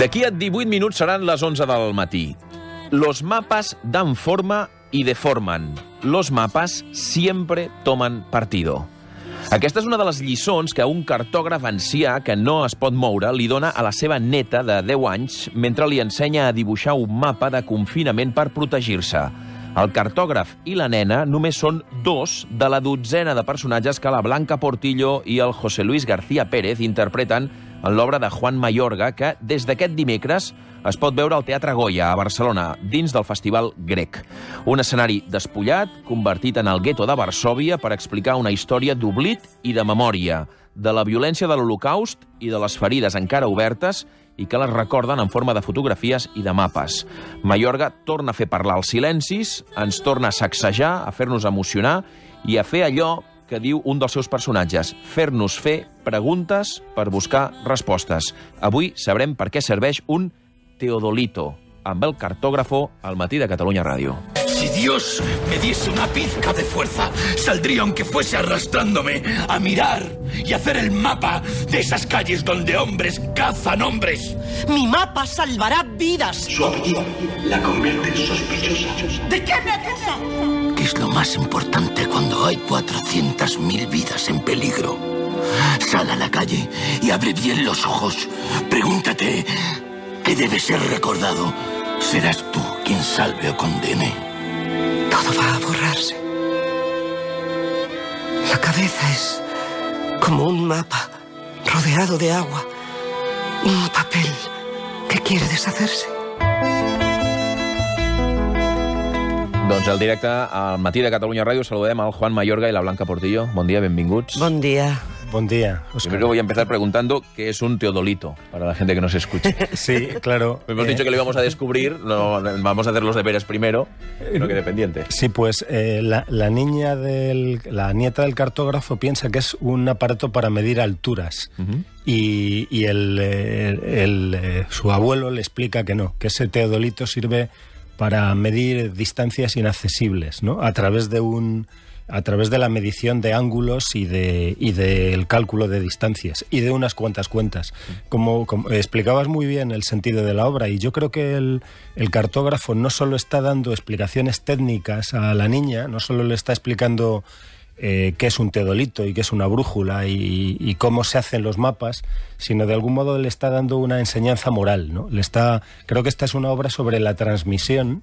D'aquí a 18 minuts seran les 11 del matí. Los mapas dan forma y deforman. Los mapas siempre toman partido. Aquesta és una de les lliçons que un cartògraf ancià que no es pot moure li dona a la seva neta de 10 anys mentre li ensenya a dibuixar un mapa de confinament per protegir-se. El cartògraf i la nena només són dos de la dotzena de personatges que la Blanca Portillo i el José Luis García Pérez interpreten en l'obra de Juan Mayorga, que des d'aquest dimecres es pot veure al Teatre Goya, a Barcelona, dins del Festival Grec. Un escenari despullat, convertit en el gueto de Varsovia per explicar una història d'oblit i de memòria, de la violència de l'Holocaust i de les ferides encara obertes i que les recorden en forma de fotografies i de mapes. Mallorca torna a fer parlar els silencis, ens torna a sacsejar, a fer-nos emocionar i a fer allò que diu un dels seus personatges, fer-nos fer preguntes per buscar respostes. Avui sabrem per què serveix un teodolito, amb el cartògrafo al matí de Catalunya Ràdio. Dios me diese una pizca de fuerza, saldría aunque fuese arrastrándome a mirar y hacer el mapa de esas calles donde hombres cazan hombres. Mi mapa salvará vidas. Su apellido la convierte en sospechosa. ¿De qué me acusa? ¿Qué es lo más importante cuando hay 400.000 vidas en peligro? Sal a la calle y abre bien los ojos. Pregúntate qué debe ser recordado. Serás tú quien salve o condene. Todo va a borrarse. La cabeza es como un mapa rodeado de agua, un papel que quiere deshacerse. Doncs al directe al matí de Catalunya Ràdio saludem al Juan Mayorga y la Blanca Portillo. Buen día, bienvenidos. Bon día. Buen día. creo voy a empezar preguntando qué es un teodolito, para la gente que nos escuche. Sí, claro. Hemos dicho que lo íbamos a descubrir, no, vamos a hacer los deberes primero, no que dependiente. Sí, pues eh, la, niña del, la nieta del cartógrafo piensa que es un aparato para medir alturas. Y, el, eh, eh, su abuelo le explica que no, que ese teodolito sirve para medir distancias inaccesibles, ¿no? A través de un a través de la medición de ángulos y de y del cálculo de distancias y de unas cuantas cuentas. Como, explicabas muy bien el sentido de la obra y yo creo que el, el, cartógrafo no solo está dando explicaciones técnicas a la niña, no solo le está explicando ...que eh, qué es un teodolito y qué es una brújula y, cómo se hacen los mapas, sino de algún modo le está dando una enseñanza moral. ¿no? Le está, creo que esta es una obra sobre la transmisión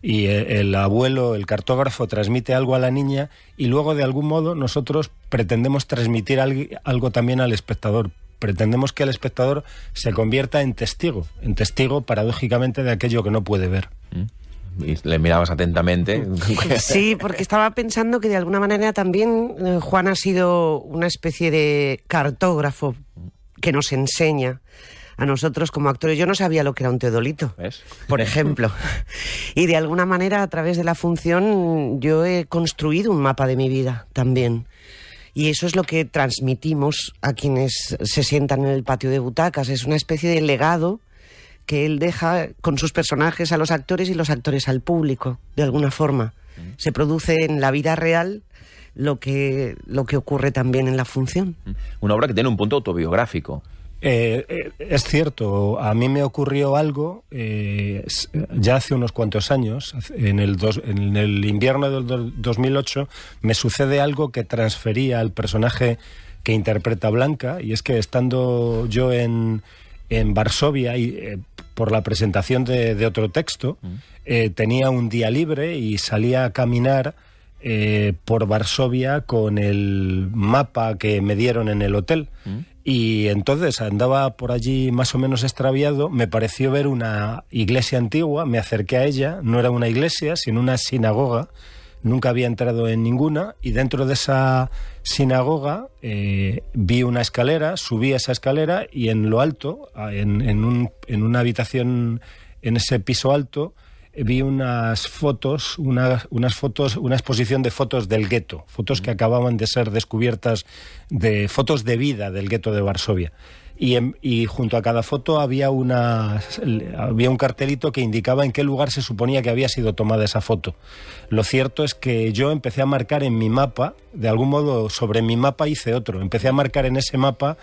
y eh, el, abuelo, el cartógrafo, transmite algo a la niña y luego de algún modo nosotros pretendemos transmitir algo también al espectador. Pretendemos que el espectador se convierta en testigo, en testigo paradójicamente de aquello que no puede ver. Mm le mirabas atentamente. Sí, porque estaba pensando que de alguna manera también eh, Juan ha sido una especie de cartógrafo que nos enseña a nosotros como actores. Yo no sabía lo que era un teodolito, por ejemplo. y de alguna manera, a través de la función, yo he construido un mapa de mi vida también. Y eso es lo que transmitimos a quienes se sientan en el patio de butacas. Es una especie de legado que él deja con sus personajes a los actores y los actores al público, de alguna forma. Mm. Se produce en la vida real lo que, lo que ocurre también en la función. Mm. Una obra que tiene un punto autobiográfico. Eh, eh, es cierto, a mí me ocurrió algo eh, ya hace unos cuantos años, en el, en el invierno del 2008, me sucede algo que transfería al personaje que interpreta Blanca, y es que estando yo en, en Varsovia y por la presentación de, otro texto, mm. eh, tenía un día libre y salía a caminar eh, por Varsovia con el mapa que me dieron en el hotel. Mm. Y entonces andaba por allí más o menos extraviado, me pareció ver una iglesia antigua, me acerqué a ella, no era una iglesia, sino una sinagoga, nunca había entrado en ninguna y dentro de esa sinagoga eh, vi una escalera, subí a esa escalera y en lo alto, en, un, una habitación, en ese piso alto, eh, vi unas fotos, unas fotos, una exposición de fotos del gueto, fotos que mm. acababan de ser descubiertas de fotos de vida del gueto de Varsovia y, junto a cada foto había, una, había un cartelito que indicaba en qué lugar se suponía que había sido tomada esa foto. Lo cierto es que yo empecé a marcar en mi mapa, de algún modo sobre mi mapa hice otro, empecé a marcar en ese mapa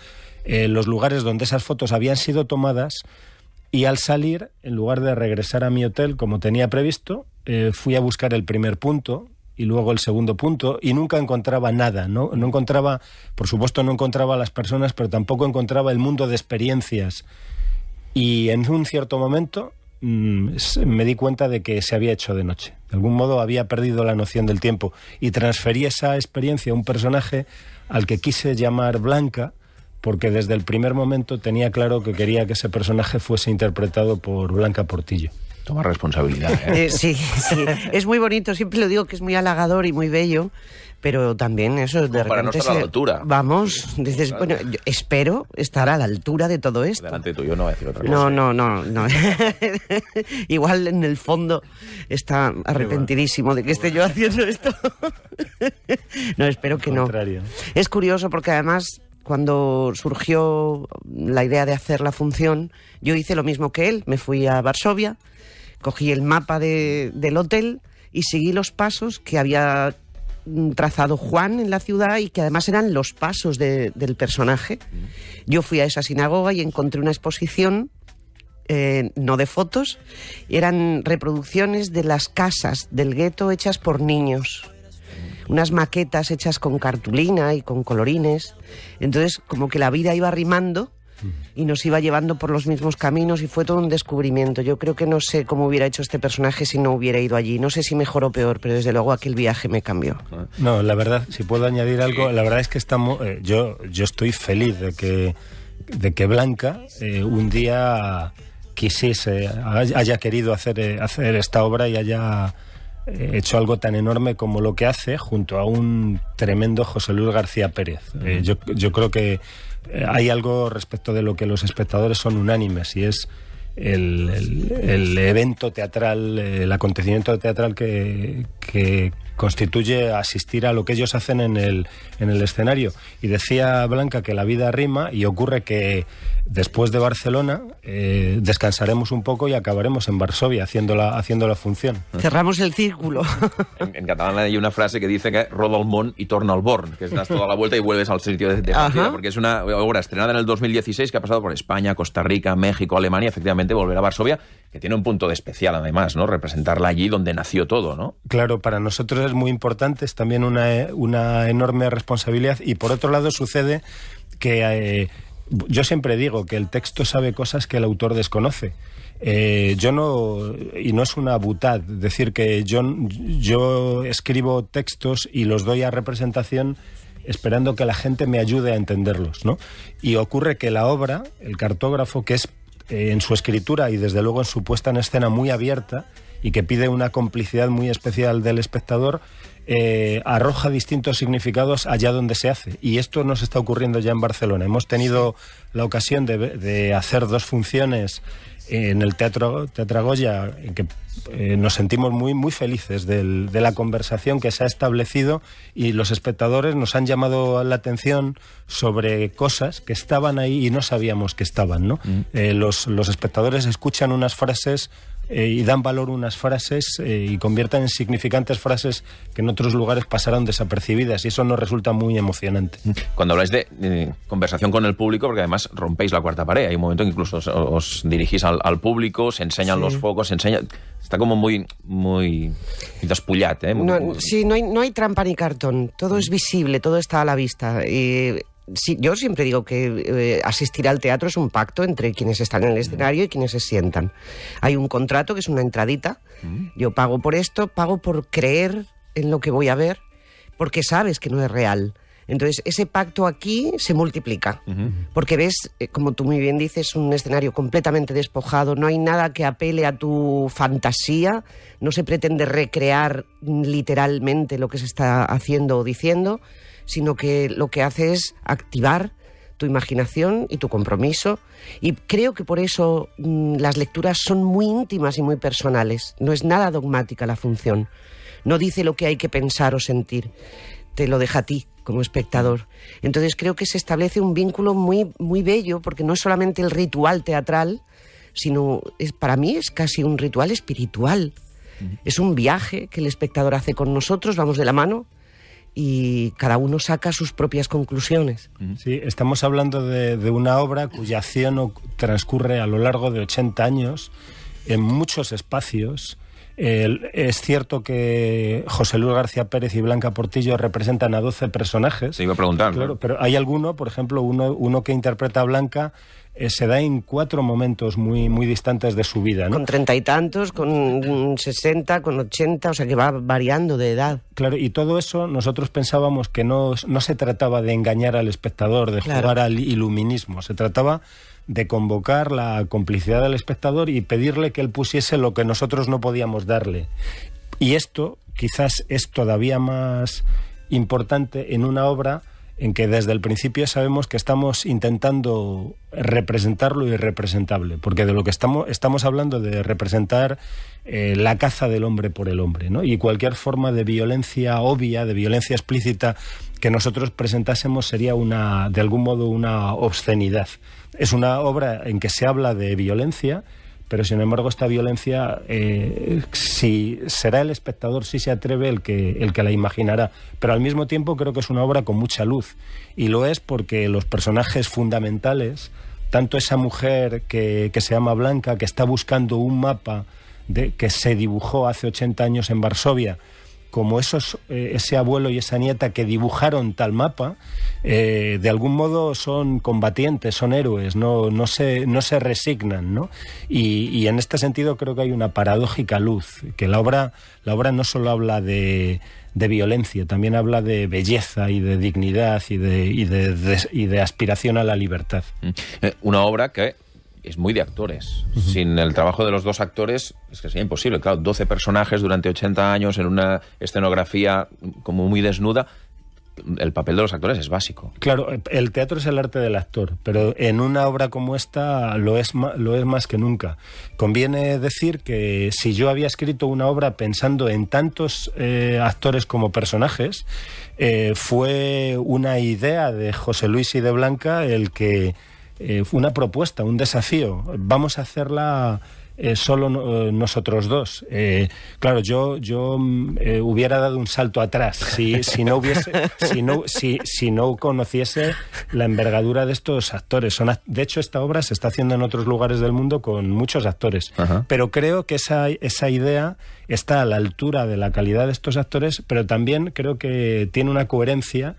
eh, los lugares donde esas fotos habían sido tomadas y al salir, en lugar de regresar a mi hotel como tenía previsto, eh, fui a buscar el primer punto, y luego el segundo punto, y nunca encontraba nada, ¿no? No encontraba, por supuesto no encontraba a las personas, pero tampoco encontraba el mundo de experiencias. Y en un cierto momento mm, me di cuenta de que se había hecho de noche. De algún modo había perdido la noción del tiempo y transferí esa experiencia a un personaje al que quise llamar Blanca, porque desde el primer momento tenía claro que quería que ese personaje fuese interpretado por Blanca Portillo. Toma responsabilidad. ¿eh? Eh, sí, sí. Es muy bonito, siempre lo digo que es muy halagador y muy bello, pero también eso es de Para no la altura. Vamos, dices, bueno, espero estar a la altura de todo esto. Delante tuyo no voy a decir otra cosa. No, no, no, no. Igual en el fondo está arrepentidísimo de que esté yo haciendo esto. no, espero que no. Es curioso porque además cuando surgió la idea de hacer la función, yo hice lo mismo que él. Me fui a Varsovia, Cogí el mapa de, del hotel y seguí los pasos que había mm, trazado Juan en la ciudad y que además eran los pasos del personaje. Mm. Yo fui a esa sinagoga y encontré una exposición, eh, no de fotos, eran reproducciones de las casas del gueto hechas por niños. Unas maquetas hechas con cartulina y con colorines. Entonces, como que la vida iba rimando y nos iba llevando por los mismos caminos y fue todo un descubrimiento. Yo creo que no sé cómo hubiera hecho este personaje si no hubiera ido allí. No sé si mejor o peor, pero desde luego aquel viaje me cambió. No, la verdad, si puedo añadir algo, la verdad es que estamos, eh, yo, yo estoy feliz de que, de que Blanca eh, un día quisiese, haya querido hacer, eh, hacer esta obra y haya hecho algo tan enorme como lo que hace junto a un tremendo José Luis García Pérez. yo creo que hay algo respecto de lo que los espectadores son unánimes y es el, evento teatral, el acontecimiento teatral que, que, constituye asistir a lo que ellos hacen en el, en el escenario. Y decía Blanca que la vida rima y ocurre que después de Barcelona eh, descansaremos un poco y acabaremos en Varsovia haciendo la, haciendo la función. Cerramos el círculo. En, catalán hay una frase que dice que roda y torna al born, que das toda la vuelta y vuelves al sitio de, de porque es una obra estrenada en el 2016 que ha pasado por España, Costa Rica, México, Alemania, efectivamente volver a Varsovia, que tiene un punto de especial además, ¿no? Representarla allí donde nació todo, ¿no? Claro, para nosotros muy importantes, también eh, una, enorme responsabilidad. Y por otro lado sucede que eh, yo siempre digo que el texto sabe cosas que el autor desconoce. Eh, yo no, y no es una butad, decir que yo, yo escribo textos y los doy a representación esperando que la gente me ayude a entenderlos, Y ocurre que la obra, el cartógrafo, que es en su escritura y desde luego en su puesta en escena muy abierta, y que pide una complicidad muy especial del espectador, eh, arroja distintos significados allá donde se hace. Y esto nos está ocurriendo ya en Barcelona. Hemos tenido la ocasión de, de hacer dos funciones eh, en el Teatro Goya en que eh, nos sentimos muy, muy felices de la conversación que se ha establecido y los espectadores nos han llamado la atención sobre cosas que estaban ahí y no sabíamos que estaban. ¿no? Mm. los, los espectadores escuchan unas frases eh, y dan valor unas frases eh, y convierten en significantes frases que en otros lugares pasaron desapercibidas y eso nos resulta muy emocionante. Mm. Cuando habláis de conversación con el público, porque además rompéis la cuarta pared, hay un momento en que incluso os, dirigís al, público, se enseñan los focos, enseña... Está como muy, muy despullat, ¿eh? no, Sí, no hay, no hay trampa ni cartón, todo mm. es visible, todo está a la vista. Y yo siempre digo que eh, asistir al teatro es un pacto entre quienes están en el escenario y quienes se sientan. Hay un contrato que es una entradita. Mm. Yo pago por esto, pago por creer en lo que voy a ver, porque sabes que no es real. Entonces, ese pacto aquí se multiplica, porque ves, eh, como tú muy bien dices, un escenario completamente despojado, no hay nada que apele a tu fantasía, no se pretende recrear literalmente lo que se está haciendo o diciendo, sino que lo que hace es activar tu imaginación y tu compromiso. Y creo que por eso mm, las lecturas son muy íntimas y muy personales. No es nada dogmática la función. No dice lo que hay que pensar o sentir. Te lo deja a ti como espectador. Entonces creo que se establece un vínculo muy, muy bello porque no es solamente el ritual teatral, sino es, para mí es casi un ritual espiritual. Es un viaje que el espectador hace con nosotros, vamos de la mano, y cada uno saca sus propias conclusiones. Sí, estamos hablando de, una obra cuya acción transcurre a lo largo de 80 años en muchos espacios. es cierto que José Luis García Pérez y Blanca Portillo representan a 12 personajes. Se iba a preguntar. Claro, ¿eh? pero hay alguno, por ejemplo, uno, uno que interpreta a Blanca eh, se da en cuatro momentos muy, muy distantes de su vida. ¿no? Con treinta y tantos, con sesenta, con ochenta, o sea que va variando de edad. Claro, y todo eso nosotros pensábamos que no, se trataba de engañar al espectador, de jugar al iluminismo, se trataba de convocar la complicidad del espectador y pedirle que él pusiese lo que nosotros no podíamos darle. Y esto quizás es todavía más importante en una obra en que desde el principio sabemos que estamos intentando representar lo irrepresentable, porque de lo que estamos, estamos hablando de representar eh, la caza del hombre por el hombre, ¿no? Y cualquier forma de violencia obvia, de violencia explícita que nosotros presentásemos sería una, de algún modo, una obscenidad. Es una obra en que se habla de violencia, pero sin embargo esta violencia eh, si será el espectador si se atreve el que el que la imaginará pero al mismo tiempo creo que es una obra con mucha luz y lo es porque los personajes fundamentales tanto esa mujer que, que se llama Blanca que está buscando un mapa de, que se dibujó hace 80 años en Varsovia como esos, eh, ese abuelo y esa nieta que dibujaron tal mapa, eh, de algún modo son combatientes, son héroes, no, no, se, resignan. ¿no? Y, en este sentido creo que hay una paradójica luz, que la obra, la obra no solo habla de, de violencia, también habla de belleza y de dignidad y de, y y de aspiración a la libertad. Mm. Eh, una obra que es muy de actores. Sin el trabajo de los dos actores es que sería imposible. Claro, 12 personajes durante 80 años en una escenografía como muy desnuda el papel de los actores es básico. Claro, el teatro es el arte del actor, pero en una obra como esta lo es, lo es más que nunca. Conviene decir que si yo había escrito una obra pensando en tantos eh, actores como personajes, eh, fue una idea de José Luis y de Blanca el que eh, una propuesta, un desafío. Vamos a hacerla eh, solo eh, nosotros dos. claro, yo, yo mm, hubiera dado un salto atrás si, si no hubiese, si no, conociese la envergadura de estos actores. de hecho, esta obra se está haciendo en otros lugares del mundo con muchos actores. Pero creo que esa, esa idea está a la altura de la calidad de estos actores, pero también creo que tiene una coherencia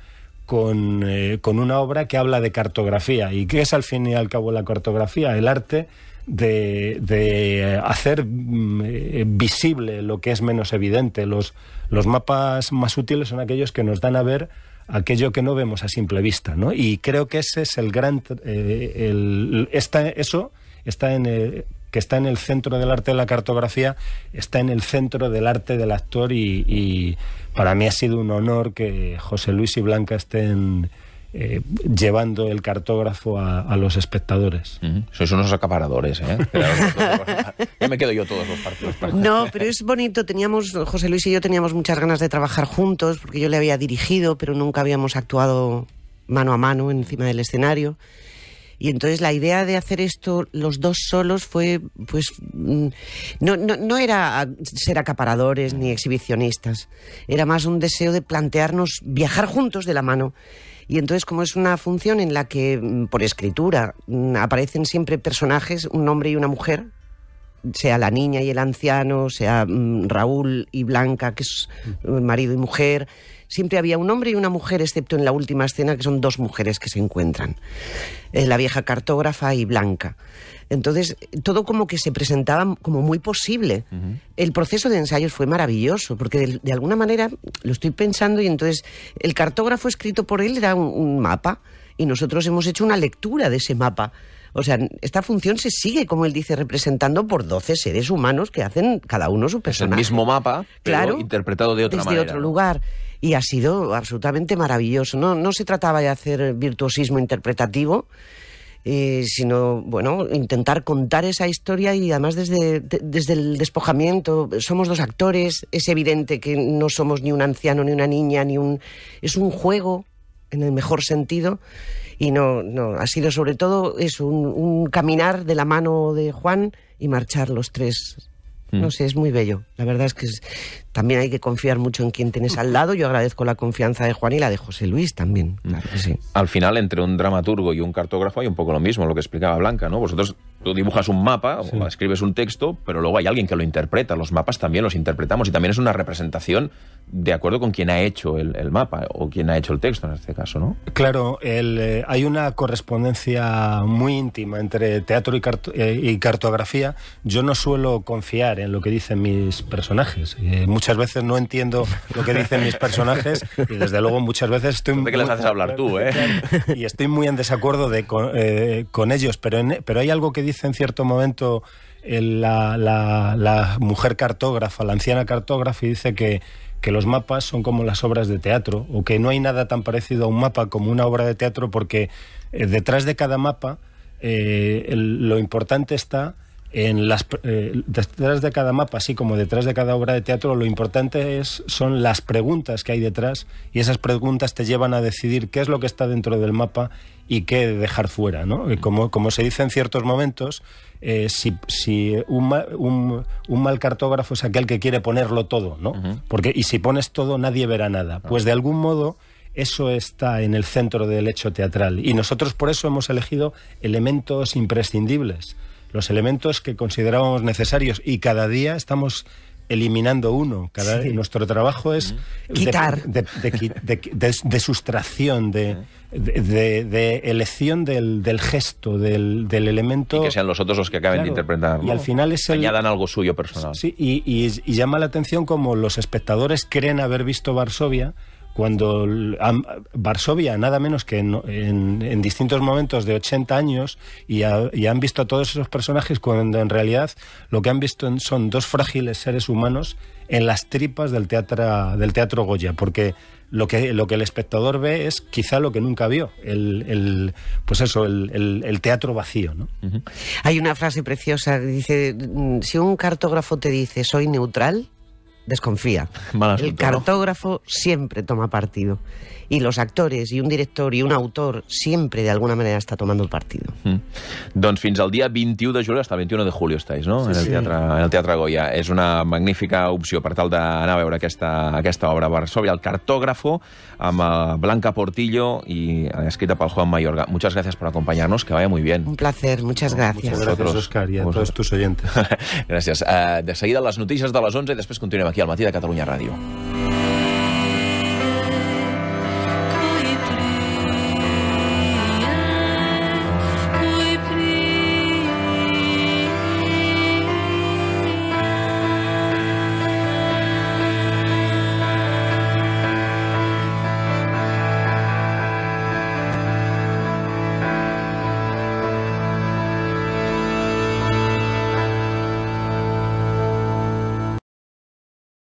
eh, con, una obra que habla de cartografía. ¿Y qué es al fin y al cabo la cartografía? El arte de, hacer mm, eh, visible lo que es menos evidente. Los, los mapas más útiles son aquellos que nos dan a ver aquello que no vemos a simple vista, Y creo que ese es el gran... Eh, el, está, eso está en, que está en el centro del arte de la cartografía, está en el centro del arte del actor y, para mí ha sido un honor que José Luis y Blanca estén... Eh, llevando el cartógrafo a, los espectadores. Sois unos acaparadores, ¿eh? ya me quedo yo todos los partidos. No, pero es bonito. Teníamos, José Luis y yo teníamos muchas ganas de trabajar juntos, porque yo le había dirigido, pero nunca habíamos actuado mano a mano encima del escenario. Y entonces la idea de hacer esto los dos solos fue, pues, mm, no, no era ser acaparadores ni exhibicionistas, era más un deseo de plantearnos viajar juntos de la mano. Y entonces, como es una función en la que, mm, por escritura, mm, aparecen siempre personajes, un hombre y una mujer, sea la niña y el anciano, sea Raúl y Blanca, que es eh, marido y mujer, siempre había un hombre y una mujer, excepto en la última escena, que son dos mujeres que se encuentran, eh, la vieja cartógrafa y Blanca. Entonces, todo como que se presentaba como muy posible. El proceso de ensayos fue maravilloso, porque de, alguna manera lo estoy pensando y entonces el cartógrafo escrito por él era un mapa y nosotros hemos hecho una lectura de ese mapa o sea, esta función se sigue, como él dice, representando por 12 seres humanos que hacen cada uno su personaje. Es el mismo mapa, pero claro, interpretado de otra otro lugar. Y ha sido absolutamente maravilloso. No, se trataba de hacer virtuosismo interpretativo, eh, sino, bueno, intentar contar esa historia y además desde, desde el despojamiento. Somos dos actores, es evidente que no somos ni un anciano, ni una niña, ni un... Es un juego en el mejor sentido y no, no ha sido sobre todo eso un, caminar de la mano de Juan y marchar los tres. Mm. No sé, es muy bello. La verdad es que también hay que confiar mucho en quien tienes al lado. Yo agradezco la confianza de Juan y la de José Luis también. Mm. Al final, entre un dramaturgo y un cartógrafo hay un poco lo mismo, lo que explicaba Blanca, ¿no? Vosotros Tú dibujas un mapa o escribes un texto, pero luego hay alguien que lo interpreta. Los mapas también los interpretamos y también es una representación de acuerdo con quien ha hecho el, mapa o quien ha hecho el texto en este caso, ¿no? Claro, el, eh, hay una correspondencia muy íntima entre teatro eh, y, cartografía. Yo no suelo confiar en lo que dicen mis personajes. Eh, muchas veces no entiendo lo que dicen mis personajes y desde luego muchas veces estoy... Muy, haces hablar tú, ¿eh? Y estoy muy en desacuerdo de, con, ellos, pero, pero hay algo que dice en cierto momento eh, la, mujer cartógrafa, la anciana cartógrafa, y dice que, los mapas son como las obras de teatro, o que no hay nada tan parecido a un mapa como una obra de teatro, porque eh, detrás de cada mapa eh, lo importante está en las, eh, detrás de cada mapa, así como detrás de cada obra de teatro, lo importante es, son las preguntas que hay detrás y esas preguntas te llevan a decidir qué es lo que está dentro del mapa y qué dejar fuera. ¿no? Como, se dice en ciertos momentos, eh, si, un, mal cartógrafo es aquel que quiere ponerlo todo, ¿no? Porque, y si pones todo, nadie verá nada. Pues de algún modo eso está en el centro del hecho teatral. Y nosotros por eso hemos elegido elementos imprescindibles los elementos que considerábamos necesarios y cada día estamos eliminando uno. Nuestro trabajo es mm. quitar. De, sustracción, de, elección del, gesto, del, elemento. Y que sean los otros los que acaben de interpretar. Y al final es el, Añadan algo suyo personal. Sí, y, y llama la atención como los espectadores creen haber visto Varsovia cuando Varsovia, nada menos que en, distintos momentos de 80 años, y, han visto a todos esos personajes cuando en realidad lo que han visto son dos frágiles seres humanos en las tripas del teatro, del teatro Goya, porque lo que, lo que el espectador ve es quizá lo que nunca vio, el, pues eso, el, teatro vacío. Hay una frase preciosa dice, mm, si un cartógrafo te dice soy neutral, desconfía. Asunto, el cartógrafo ¿no? siempre toma partido. Y los actores, y un director, y un autor, siempre de alguna manera está tomando partido. Mm. Doncs fins al dia 21 de juliol, hasta 21 de julio estáis, no? Sí, en, el sí. teatre, en el Teatre Goya. És una magnífica opció per tal d'anar a veure aquesta, aquesta obra. Varsovia, el cartógrafo, amb eh, Blanca Portillo i eh, escrita pel Juan Mayorga. Muchas gracias por acompañarnos, que vaya muy bien. Un placer, muchas gracias. Muchas gracias, Oscar, y a todos tus oyentes. gracias. Uh, eh, de seguida les notícies de les 11 i després continuem aquí y Cataluña de Cataluña Radio.